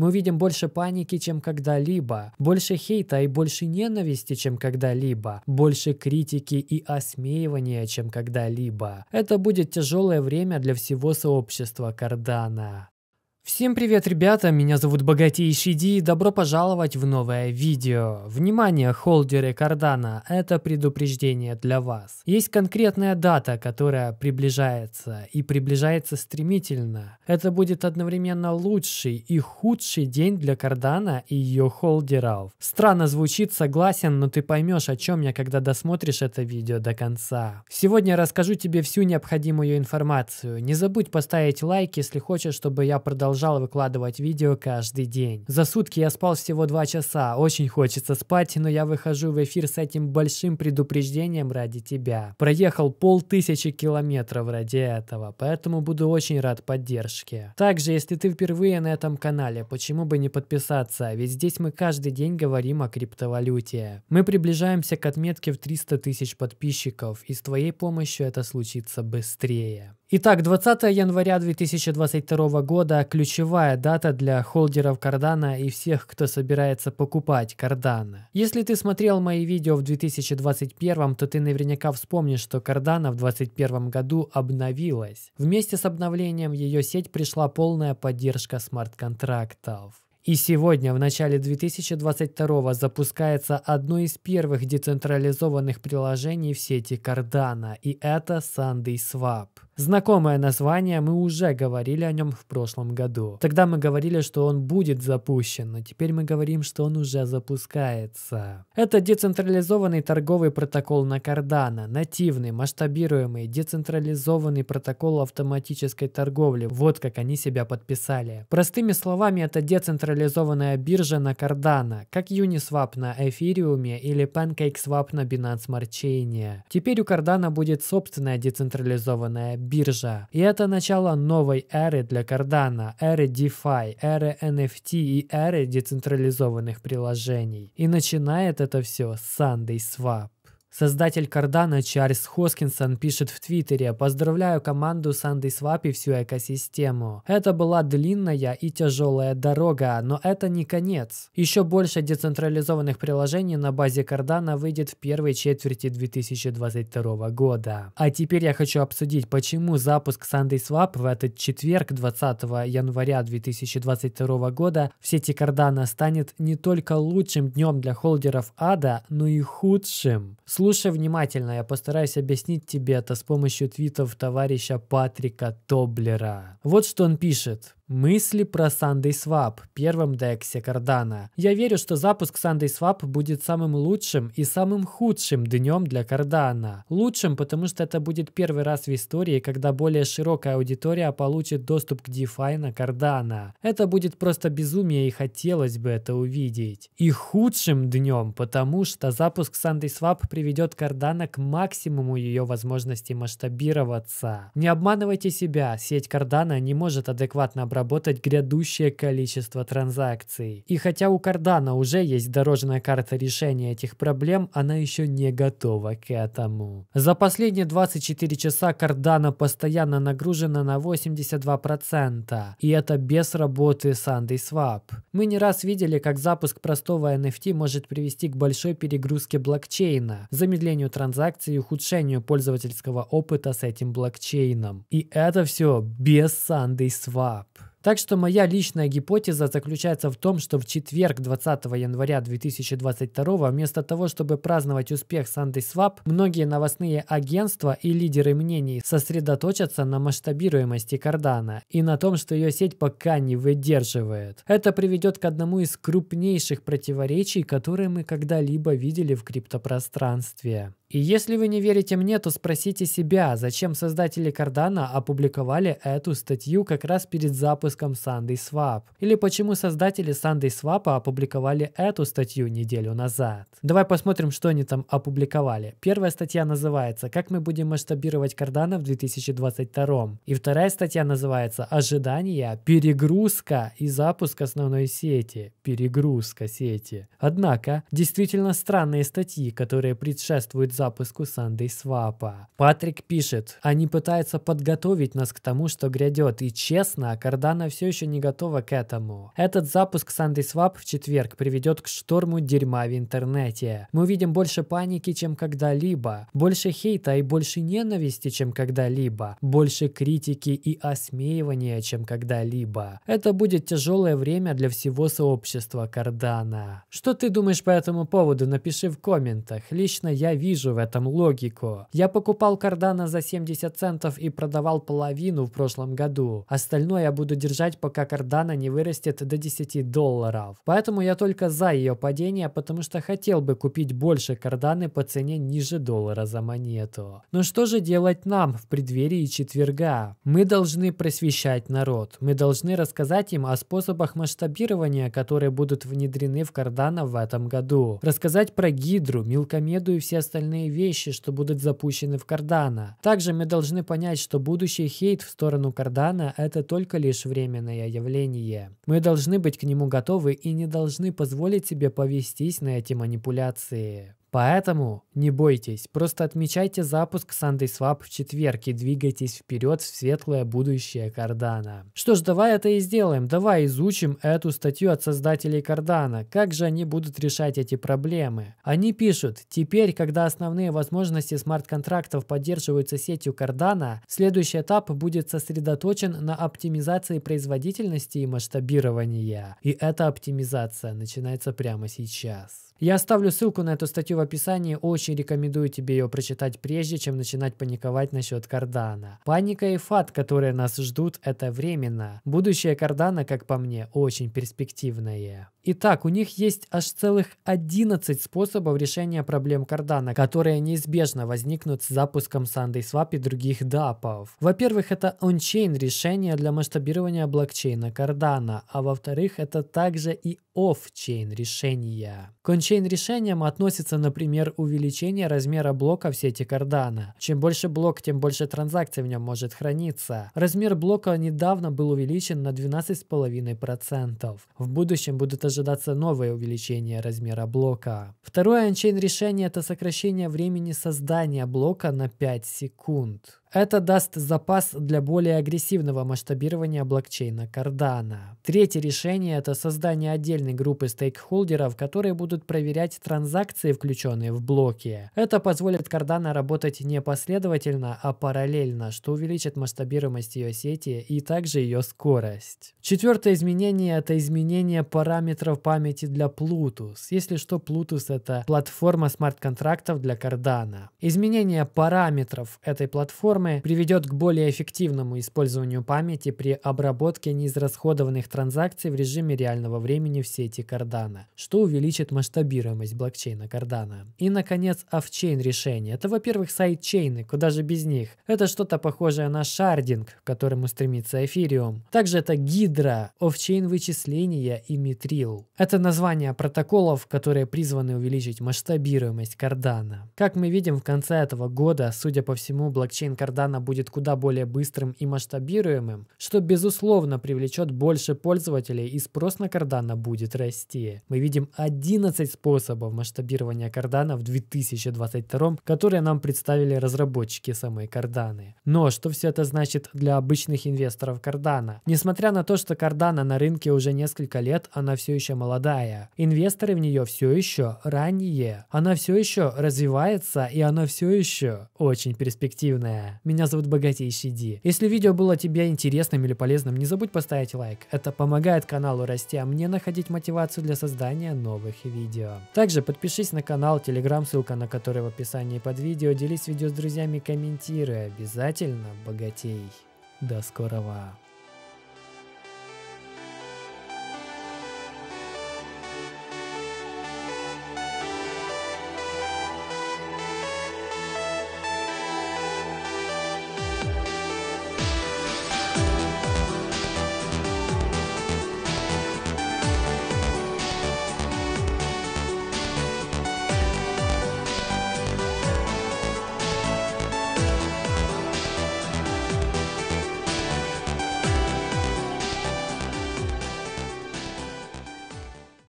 Мы видим больше паники, чем когда-либо, больше хейта и больше ненависти, чем когда-либо, больше критики и осмеивания, чем когда-либо. Это будет тяжелое время для всего сообщества Кардана. Всем привет, ребята, меня зовут Богатейший Ди и добро пожаловать в новое видео. Внимание, холдеры Кардана, это предупреждение для вас. Есть конкретная дата, которая приближается, и приближается стремительно. Это будет одновременно лучший и худший день для Кардана и ее холдеров. Странно звучит, согласен, но ты поймешь, о чем я, когда досмотришь это видео до конца. Сегодня расскажу тебе всю необходимую информацию. Не забудь поставить лайк, если хочешь, чтобы я продолжал продолжал выкладывать видео каждый день. За сутки я спал всего 2 часа, очень хочется спать, но я выхожу в эфир с этим большим предупреждением ради тебя. Проехал полтысячи километров ради этого, поэтому буду очень рад поддержке. Также, если ты впервые на этом канале, почему бы не подписаться, ведь здесь мы каждый день говорим о криптовалюте. Мы приближаемся к отметке в 300 тысяч подписчиков, и с твоей помощью это случится быстрее. Итак, 20 января 2022 года – ключевая дата для холдеров Кардана и всех, кто собирается покупать Кардана. Если ты смотрел мои видео в 2021, то ты наверняка вспомнишь, что Кардана в 2021 году обновилась. Вместе с обновлением ее сеть пришла полная поддержка смарт-контрактов. И сегодня, в начале 2022 запускается одно из первых децентрализованных приложений в сети Cardano, и это Sunday Swap. Знакомое название, мы уже говорили о нем в прошлом году. Тогда мы говорили, что он будет запущен, но теперь мы говорим, что он уже запускается. Это децентрализованный торговый протокол на Cardano, нативный, масштабируемый, децентрализованный протокол автоматической торговли. Вот как они себя подписали. Простыми словами, это децентрализованная биржа на Cardano, как Uniswap на Эфириуме или PancakeSwap на Binance Smart Chain. Теперь у Cardano будет собственная децентрализованная биржа. И это начало новой эры для Cardano, эры DeFi, эры NFT и эры децентрализованных приложений. И начинает это все с Sunday Swap. Создатель Кардана Чарльз Хоскинсон пишет в Твиттере «Поздравляю команду SundaySwap и всю экосистему. Это была длинная и тяжелая дорога, но это не конец. Еще больше децентрализованных приложений на базе Кардана выйдет в первой четверти 2022 года. А теперь я хочу обсудить, почему запуск SundaySwap в этот четверг 20 января 2022 года в сети Кардана станет не только лучшим днем для холдеров ада, но и худшим. Слушай внимательно, я постараюсь объяснить тебе это с помощью твитов товарища Патрика Тоблера. Вот что он пишет. Мысли про SundaySwap, первом дексе Кардана. Я верю, что запуск SundaySwap будет самым лучшим и самым худшим днем для Кардана. Лучшим, потому что это будет первый раз в истории, когда более широкая аудитория получит доступ к DeFi на Кардана. Это будет просто безумие и хотелось бы это увидеть. И худшим днем, потому что запуск SundaySwap приведет Кардана к максимуму ее возможности масштабироваться. Не обманывайте себя, сеть Кардана не может адекватно обрабатывать проработать грядущее количество транзакций. И хотя у Кардана уже есть дорожная карта решения этих проблем, она еще не готова к этому. За последние 24 часа Кардана постоянно нагружена на 82%, и это без работы SundaySwap. Мы не раз видели, как запуск простого NFT может привести к большой перегрузке блокчейна, замедлению транзакций и ухудшению пользовательского опыта с этим блокчейном. И это все без SundaySwap. Так что моя личная гипотеза заключается в том, что в четверг 20 января 2022 вместо того, чтобы праздновать успех SundaySwap, многие новостные агентства и лидеры мнений сосредоточатся на масштабируемости Кардана и на том, что ее сеть пока не выдерживает. Это приведет к одному из крупнейших противоречий, которые мы когда-либо видели в криптопространстве. И если вы не верите мне, то спросите себя, зачем создатели Кардана опубликовали эту статью как раз перед запуском SundaySwap? Или почему создатели SundaySwap а опубликовали эту статью неделю назад? Давай посмотрим, что они там опубликовали. Первая статья называется «Как мы будем масштабировать Кардана в 2022». И вторая статья называется «Ожидания, перегрузка и запуск основной сети». Перегрузка сети. Однако, действительно странные статьи, которые предшествуют запуску SundaySwap. Патрик пишет, они пытаются подготовить нас к тому, что грядет, и честно, Кардана все еще не готова к этому. Этот запуск SundaySwap в четверг приведет к шторму дерьма в интернете. Мы увидим больше паники, чем когда-либо, больше хейта и больше ненависти, чем когда-либо, больше критики и осмеивания, чем когда-либо. Это будет тяжелое время для всего сообщества Кардана. Что ты думаешь по этому поводу, напиши в комментах. Лично я вижу вижу в этом логику. Я покупал кардана за 70 центов и продавал половину в прошлом году. Остальное я буду держать, пока кардана не вырастет до 10 долларов. Поэтому я только за ее падение, потому что хотел бы купить больше карданы по цене ниже доллара за монету. Но что же делать нам в преддверии четверга? Мы должны просвещать народ. Мы должны рассказать им о способах масштабирования, которые будут внедрены в кардана в этом году. Рассказать про гидру, мелкомеду и все остальные важные вещи, что будут запущены в Кардана. Также мы должны понять, что будущий хейт в сторону Кардана – это только лишь временное явление. Мы должны быть к нему готовы и не должны позволить себе повестись на эти манипуляции. Поэтому не бойтесь, просто отмечайте запуск SundaySwap в четверг и двигайтесь вперед в светлое будущее Кардана. Что ж, давай это и сделаем. Давай изучим эту статью от создателей Кардана. Как же они будут решать эти проблемы? Они пишут, теперь, когда основные возможности смарт-контрактов поддерживаются сетью Кардана, следующий этап будет сосредоточен на оптимизации производительности и масштабирования. И эта оптимизация начинается прямо сейчас. Я оставлю ссылку на эту статью в описании, очень рекомендую тебе ее прочитать прежде, чем начинать паниковать насчет кардана. Паника и фат, которые нас ждут, это временно. Будущее кардана, как по мне, очень перспективное. Итак, у них есть аж целых 11 способов решения проблем кардана, которые неизбежно возникнут с запуском SundaySwap и других DAP. Во-первых, это ончейн решение для масштабирования блокчейна кардана, а во-вторых, это также и оффчейн решения. К ончейн решениям относится, например, увеличение размера блока в сети кардана. Чем больше блок, тем больше транзакций в нем может храниться. Размер блока недавно был увеличен на 12,5%. В будущем будут ожидаться новое увеличение размера блока. Второе анчейн решение – это сокращение времени создания блока на 5 секунд. Это даст запас для более агрессивного масштабирования блокчейна Cardano. Третье решение – это создание отдельной группы стейкхолдеров, которые будут проверять транзакции, включенные в блоки. Это позволит Cardano работать не последовательно, а параллельно, что увеличит масштабируемость ее сети и также ее скорость. Четвертое изменение – это изменение параметров памяти для Plutus. Если что, Plutus – это платформа смарт-контрактов для Cardano. Изменение параметров этой платформы платформы приведет к более эффективному использованию памяти при обработке неизрасходованных транзакций в режиме реального времени в сети Cardano, что увеличит масштабируемость блокчейна Cardano. И, наконец, офчейн решения. Это, во-первых, сайдчейны, куда же без них. Это что-то похожее на шардинг, к которому стремится эфириум. Также это гидра, офчейн вычисления и митрил. Это название протоколов, которые призваны увеличить масштабируемость Кардана. Как мы видим, в конце этого года, судя по всему, блокчейн Cardano Кардана будет куда более быстрым и масштабируемым, что безусловно привлечет больше пользователей и спрос на Кардана будет расти. Мы видим 11 способов масштабирования Кардана в 2022, которые нам представили разработчики самой Карданы. Но что все это значит для обычных инвесторов Кардана? Несмотря на то, что Кардана на рынке уже несколько лет, она все еще молодая. Инвесторы в нее все еще ранние. Она все еще развивается и она все еще очень перспективная. Меня зовут Богатейший Ди. Если видео было тебе интересным или полезным, не забудь поставить лайк. Это помогает каналу расти, а мне находить мотивацию для создания новых видео. Также подпишись на канал, телеграм, ссылка на который в описании под видео. Делись видео с друзьями, комментируй. Обязательно богатей. До скорого.